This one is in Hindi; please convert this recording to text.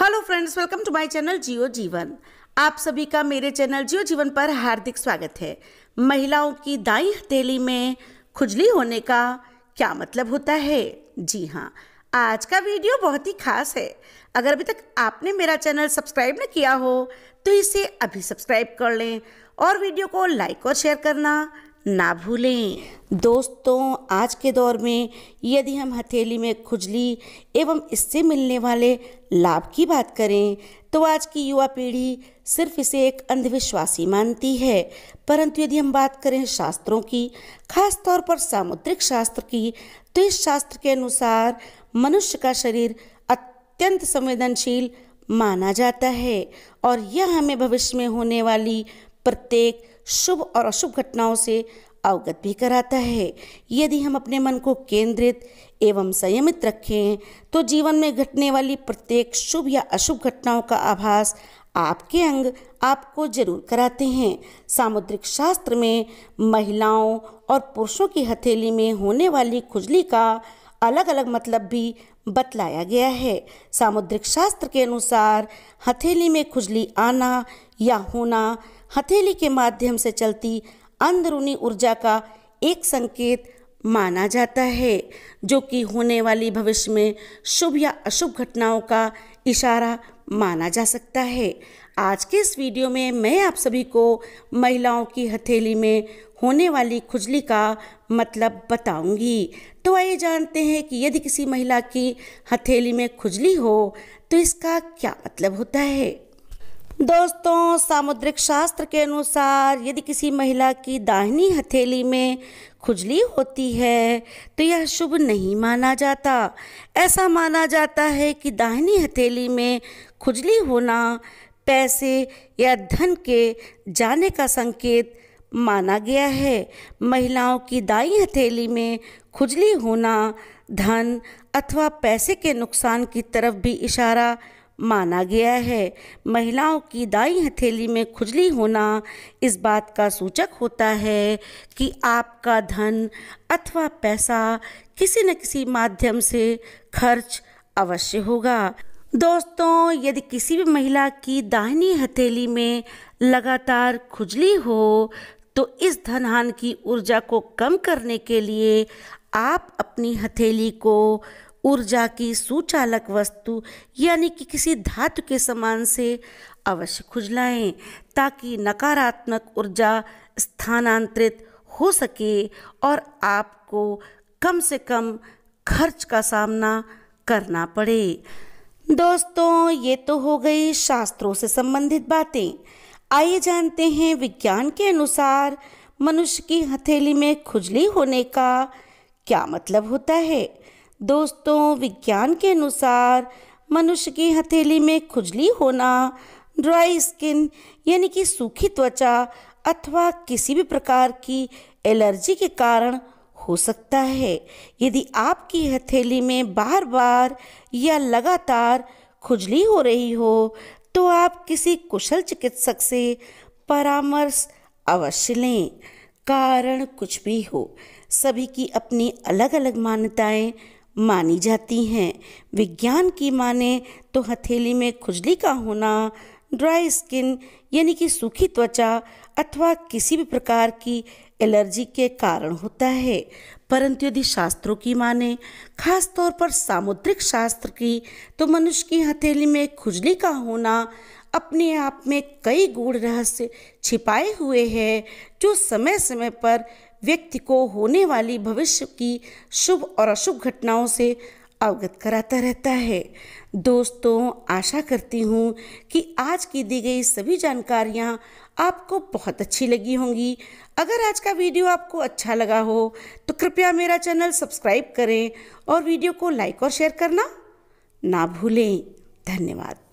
hello friends welcome to my channel Jiyo Jeevan आप सभी का मेरे चैनल जियो जीवन पर हार्दिक स्वागत है महिलाओं की दाई हथेली में खुजली होने का क्या मतलब होता है जी हाँ आज का वीडियो बहुत ही खास है अगर अभी तक आपने मेरा चैनल सब्सक्राइब न किया हो तो इसे अभी सब्सक्राइब कर लें और वीडियो को लाइक और शेयर करना ना भूलें दोस्तों आज के दौर में यदि हम हथेली में खुजली एवं इससे मिलने वाले लाभ की बात करें तो आज की युवा पीढ़ी सिर्फ इसे एक अंधविश्वासी मानती है परंतु यदि हम बात करें शास्त्रों की खास तौर पर सामुद्रिक शास्त्र की तो इस शास्त्र के अनुसार मनुष्य का शरीर अत्यंत संवेदनशील माना जाता है और यह हमें भविष्य में होने वाली प्रत्येक शुभ और अशुभ घटनाओं से अवगत भी कराता है यदि हम अपने मन को केंद्रित एवं संयमित रखें तो जीवन में घटने वाली प्रत्येक शुभ या अशुभ घटनाओं का आभास आपके अंग आपको जरूर कराते हैं सामुद्रिक शास्त्र में महिलाओं और पुरुषों की हथेली में होने वाली खुजली का अलग अलग मतलब भी बतलाया गया है सामुद्रिक शास्त्र के अनुसार हथेली में खुजली आना या होना हथेली के माध्यम से चलती अंदरूनी ऊर्जा का एक संकेत माना जाता है जो कि होने वाली भविष्य में शुभ या अशुभ घटनाओं का इशारा माना जा सकता है आज के इस वीडियो में मैं आप सभी को महिलाओं की हथेली में होने वाली खुजली का मतलब बताऊंगी तो आइए जानते हैं कि यदि किसी महिला की हथेली में खुजली हो तो इसका क्या मतलब होता है दोस्तों सामुद्रिक शास्त्र के अनुसार यदि किसी महिला की दाहिनी हथेली में खुजली होती है तो यह शुभ नहीं माना जाता ऐसा माना जाता है कि दाहिनी हथेली में खुजली होना पैसे या धन के जाने का संकेत माना गया है महिलाओं की दाई हथेली में खुजली होना धन अथवा पैसे के नुकसान की तरफ भी इशारा माना गया है महिलाओं की दाई हथेली में खुजली होना इस बात का सूचक होता है कि आपका धन अथवा पैसा किसी न किसी माध्यम से खर्च अवश्य होगा दोस्तों यदि किसी भी महिला की दाहिनी हथेली में लगातार खुजली हो तो इस धनहान की ऊर्जा को कम करने के लिए आप अपनी हथेली को ऊर्जा की सुचालक वस्तु यानी कि किसी धातु के समान से अवश्य खुजलाएं ताकि नकारात्मक ऊर्जा स्थानांतरित हो सके और आपको कम से कम खर्च का सामना करना पड़े दोस्तों ये तो हो गई शास्त्रों से संबंधित बातें आइए जानते हैं विज्ञान के अनुसार मनुष्य की हथेली में खुजली होने का क्या मतलब होता है दोस्तों विज्ञान के अनुसार मनुष्य की हथेली में खुजली होना ड्राई स्किन यानी कि सूखी त्वचा अथवा किसी भी प्रकार की एलर्जी के कारण हो सकता है यदि आपकी हथेली में बार बार या लगातार खुजली हो रही हो तो आप किसी कुशल चिकित्सक से परामर्श अवश्य लें कारण कुछ भी हो सभी की अपनी अलग अलग मान्यताएं मानी जाती हैं विज्ञान की माने तो हथेली में खुजली का होना ड्राई स्किन यानी कि सूखी त्वचा अथवा किसी भी प्रकार की एलर्जी के कारण होता है परंतु यदि शास्त्रों की माने खास तौर पर सामुद्रिक शास्त्र की तो मनुष्य की हथेली में खुजली का होना अपने आप में कई गूढ़ रहस्य छिपाए हुए हैं जो समय समय पर व्यक्ति को होने वाली भविष्य की शुभ और अशुभ घटनाओं से अवगत कराता रहता है दोस्तों आशा करती हूँ कि आज की दी गई सभी जानकारियाँ आपको बहुत अच्छी लगी होंगी अगर आज का वीडियो आपको अच्छा लगा हो तो कृपया मेरा चैनल सब्सक्राइब करें और वीडियो को लाइक और शेयर करना ना भूलें धन्यवाद